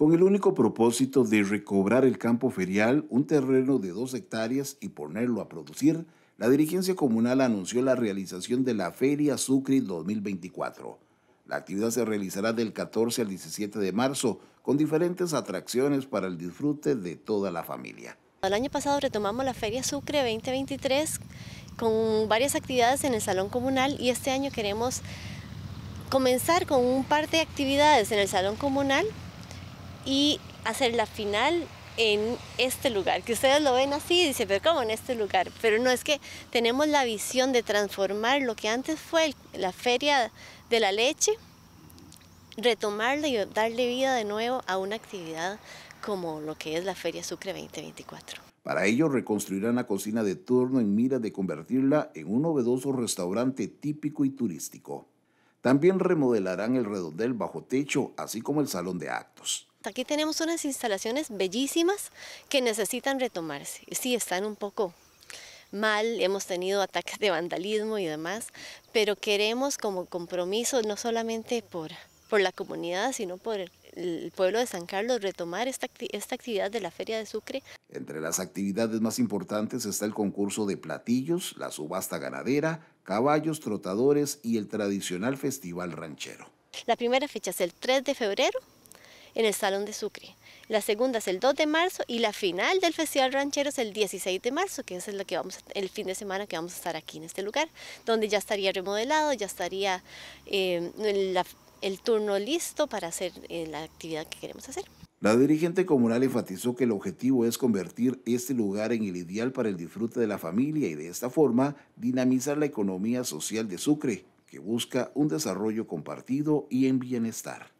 con el único propósito de recobrar el campo ferial, un terreno de dos hectáreas, y ponerlo a producir, la dirigencia comunal anunció la realización de la Feria Sucre 2024. La actividad se realizará del 14 al 17 de marzo, con diferentes atracciones para el disfrute de toda la familia. El año pasado retomamos la Feria Sucre 2023 con varias actividades en el Salón Comunal y este año queremos comenzar con un par de actividades en el Salón Comunal y hacer la final en este lugar, que ustedes lo ven así y dicen, pero ¿cómo en este lugar? Pero no es que tenemos la visión de transformar lo que antes fue la feria de la leche, retomarla y darle vida de nuevo a una actividad como lo que es la Feria Sucre 2024. Para ello reconstruirán la cocina de turno en mira de convertirla en un novedoso restaurante típico y turístico. También remodelarán el redondel bajo techo, así como el salón de actos. Aquí tenemos unas instalaciones bellísimas que necesitan retomarse. Sí, están un poco mal, hemos tenido ataques de vandalismo y demás, pero queremos como compromiso, no solamente por, por la comunidad, sino por el, pueblo de San Carlos, retomar esta, esta actividad de la Feria de Sucre. Entre las actividades más importantes está el concurso de platillos, la subasta ganadera, caballos, trotadores y el tradicional festival ranchero. La primera fecha es el 3 de febrero en el Salón de Sucre. La segunda es el 2 de marzo y la final del Festival Ranchero es el 16 de marzo, que es el, fin de semana que vamos a estar aquí en este lugar, donde ya estaría remodelado, ya estaría em, el turno listo para hacer eh, la actividad que queremos hacer. La dirigente comunal enfatizó que el objetivo es convertir este lugar en el ideal para el disfrute de la familia y de esta forma dinamizar la economía social de Sucre, que busca un desarrollo compartido y en bienestar.